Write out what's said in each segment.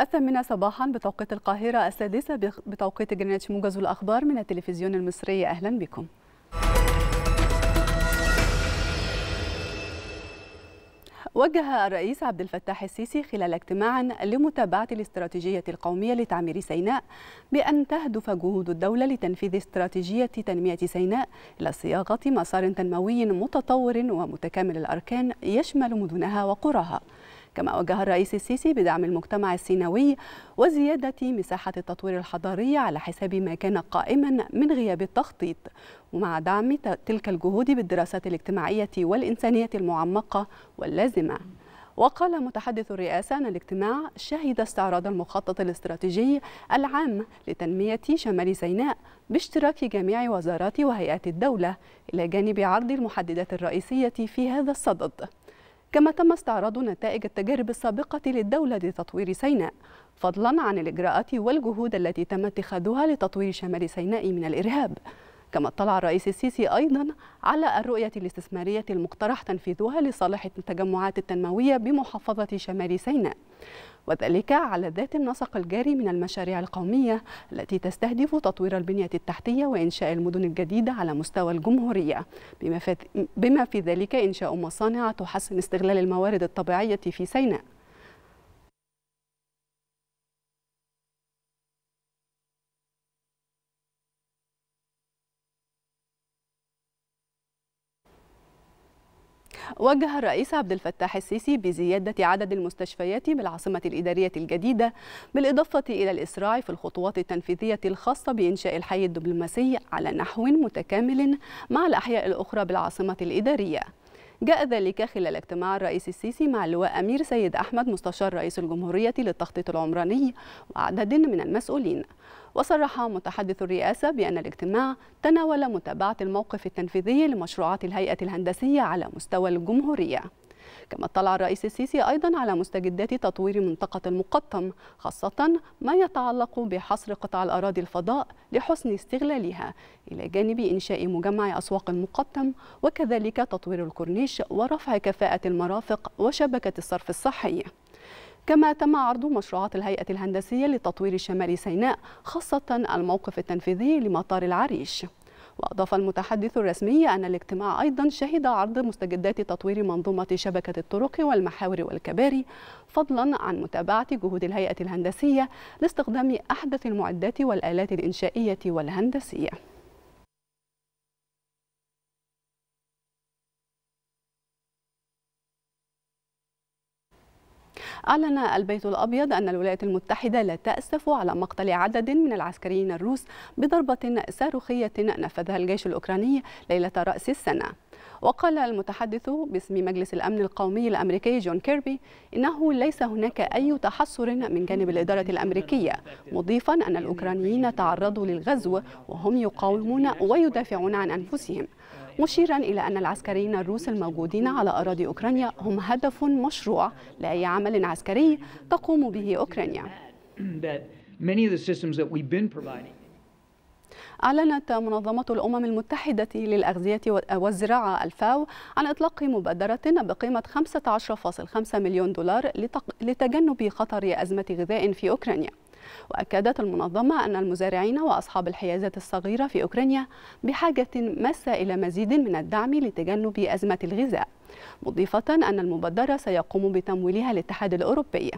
الثامنة صباحا بتوقيت القاهرة السادسة بتوقيت جرينتش موجز الأخبار من التلفزيون المصري أهلا بكم وجه الرئيس عبد الفتاح السيسي خلال اجتماع لمتابعة الاستراتيجية القومية لتعمير سيناء بأن تهدف جهود الدولة لتنفيذ استراتيجية تنمية سيناء إلى صياغة مسار تنموي متطور ومتكامل الأركان يشمل مدنها وقراها كما وجه الرئيس السيسي بدعم المجتمع السيناوي وزيادة مساحة التطوير الحضاري على حساب ما كان قائما من غياب التخطيط ومع دعم تلك الجهود بالدراسات الاجتماعية والإنسانية المعمقة واللازمة وقال متحدث الرئاسة أن الاجتماع شهد استعراض المخطط الاستراتيجي العام لتنمية شمال سيناء باشتراك جميع وزارات وهيئات الدولة إلى جانب عرض المحددات الرئيسية في هذا الصدد كما تم استعراض نتائج التجارب السابقة للدولة لتطوير سيناء فضلا عن الإجراءات والجهود التي تم اتخاذها لتطوير شمال سيناء من الإرهاب كما اطلع الرئيس السيسي أيضا على الرؤية الاستثمارية المقترح تنفيذها لصالح التجمعات التنموية بمحافظة شمال سيناء وذلك على ذات النسق الجاري من المشاريع القومية التي تستهدف تطوير البنية التحتية وإنشاء المدن الجديدة على مستوى الجمهورية بما في ذلك إنشاء مصانع تحسن استغلال الموارد الطبيعية في سيناء وجه الرئيس عبد الفتاح السيسي بزيادة عدد المستشفيات بالعاصمة الإدارية الجديدة بالإضافة إلى الإسراع في الخطوات التنفيذية الخاصة بإنشاء الحي الدبلوماسي على نحو متكامل مع الأحياء الأخرى بالعاصمة الإدارية جاء ذلك خلال اجتماع الرئيس السيسي مع اللواء أمير سيد أحمد مستشار رئيس الجمهورية للتخطيط العمراني وعدد من المسؤولين وصرح متحدث الرئاسة بأن الاجتماع تناول متابعة الموقف التنفيذي لمشروعات الهيئة الهندسية على مستوى الجمهورية كما اطلع الرئيس السيسي أيضا على مستجدات تطوير منطقة المقطم خاصة ما يتعلق بحصر قطع الأراضي الفضاء لحسن استغلالها إلى جانب إنشاء مجمع أسواق المقطم وكذلك تطوير الكورنيش ورفع كفاءة المرافق وشبكة الصرف الصحي كما تم عرض مشروعات الهيئة الهندسية لتطوير شمال سيناء خاصة الموقف التنفيذي لمطار العريش وأضاف المتحدث الرسمي أن الاجتماع أيضا شهد عرض مستجدات تطوير منظومة شبكة الطرق والمحاور والكباري فضلا عن متابعة جهود الهيئة الهندسية لاستخدام أحدث المعدات والآلات الإنشائية والهندسية أعلن البيت الأبيض أن الولايات المتحدة لا تأسف على مقتل عدد من العسكريين الروس بضربة صاروخية نفذها الجيش الأوكراني ليلة رأس السنة وقال المتحدث باسم مجلس الأمن القومي الأمريكي جون كيربي إنه ليس هناك أي تحسر من جانب الإدارة الأمريكية مضيفا أن الأوكرانيين تعرضوا للغزو وهم يقاومون ويدافعون عن أنفسهم مشيرا إلى أن العسكريين الروس الموجودين على أراضي أوكرانيا هم هدف مشروع لأي عمل عسكري تقوم به أوكرانيا أعلنت منظمة الأمم المتحدة للأغذية والزراعة الفاو عن إطلاق مبادرة بقيمة 15.5 مليون دولار لتجنب خطر أزمة غذاء في أوكرانيا وأكدت المنظمة أن المزارعين وأصحاب الحيازات الصغيرة في أوكرانيا بحاجة ماسة إلى مزيد من الدعم لتجنب أزمة الغذاء مضيفة أن المبادرة سيقوم بتمويلها الاتحاد الأوروبي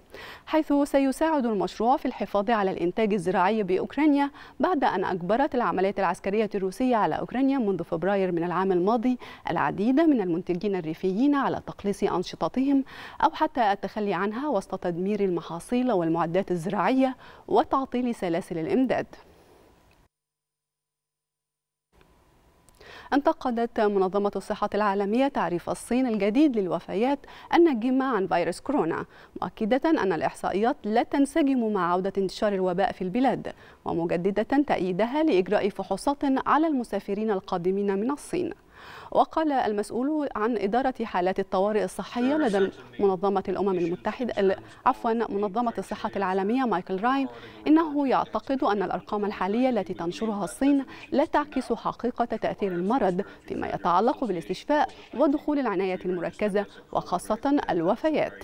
حيث سيساعد المشروع في الحفاظ على الإنتاج الزراعي بأوكرانيا بعد أن أجبرت العمليات العسكرية الروسية على أوكرانيا منذ فبراير من العام الماضي العديد من المنتجين الريفيين على تقليص أنشطتهم أو حتى التخلي عنها وسط تدمير المحاصيل والمعدات الزراعية وتعطيل سلاسل الإمداد انتقدت منظمة الصحة العالمية تعريف الصين الجديد للوفيات الناجمة عن فيروس كورونا مؤكدة أن الإحصائيات لا تنسجم مع عودة انتشار الوباء في البلاد ومجددة تأييدها لإجراء فحوصات على المسافرين القادمين من الصين وقال المسؤول عن إدارة حالات الطوارئ الصحية لدى منظمة الأمم المتحدة عفوا منظمة الصحة العالمية مايكل راين إنه يعتقد أن الأرقام الحالية التي تنشرها الصين لا تعكس حقيقة تأثير المرض فيما يتعلق بالاستشفاء ودخول العناية المركزة وخاصة الوفيات.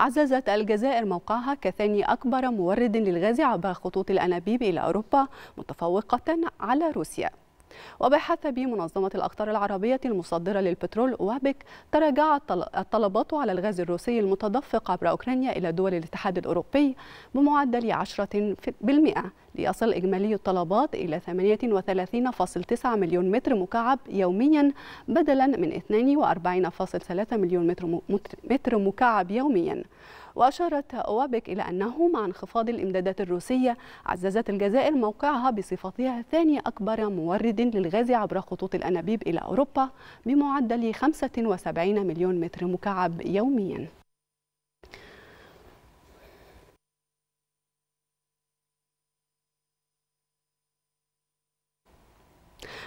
عززت الجزائر موقعها كثاني أكبر مورد للغاز عبر خطوط الأنابيب إلى أوروبا متفوقة على روسيا وبحسب منظمة الأقطار العربية المصدرة للبترول وابك تراجعت الطلبات على الغاز الروسي المتدفق عبر أوكرانيا إلى دول الاتحاد الأوروبي بمعدل 10% ليصل إجمالي الطلبات إلى 38.9 مليون متر مكعب يوميا بدلا من 42.3 مليون متر مكعب يوميا وأشارت أوابك إلى أنه مع انخفاض الإمدادات الروسية عززت الجزائر موقعها بصفتها ثاني أكبر مورد للغاز عبر خطوط الأنابيب إلى أوروبا بمعدل 75 مليون متر مكعب يومياً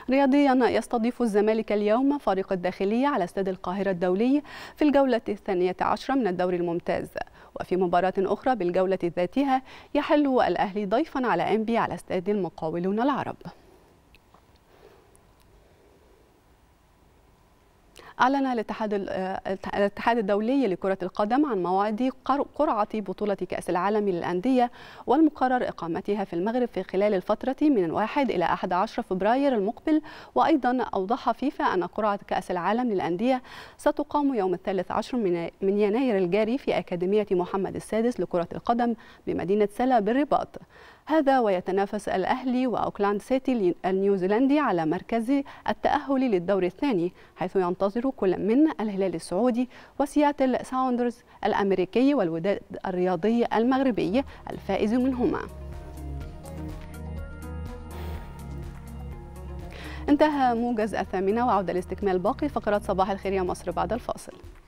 رياضيا يستضيف الزمالك اليوم فريق الداخلية على استاد القاهرة الدولي في الجولة الثانية عشرة من الدوري الممتاز وفي مباراة أخرى بالجولة ذاتها يحل الأهلي ضيفا على أنبي على استاد المقاولون العرب أعلن الاتحاد آه، الاتحاد الدولي لكرة القدم عن موعد قرعة بطولة كأس العالم للأندية والمقرر إقامتها في المغرب في خلال الفترة من 1 إلى 11 فبراير المقبل وأيضا أوضح فيفا أن قرعة كأس العالم للأندية ستقام يوم الثالث عشر من يناير الجاري في أكاديمية محمد السادس لكرة القدم بمدينة سلا بالرباط هذا ويتنافس الأهلي وأوكلاند سيتي النيوزيلندي على مركز التأهل للدور الثاني حيث ينتظر كل من الهلال السعودي وسياتل ساوندرز الأمريكي والوداد الرياضي المغربي الفائز منهما انتهى موجز الثامنة وعودة لاستكمال باقي فقرات صباح الخير يا مصر بعد الفاصل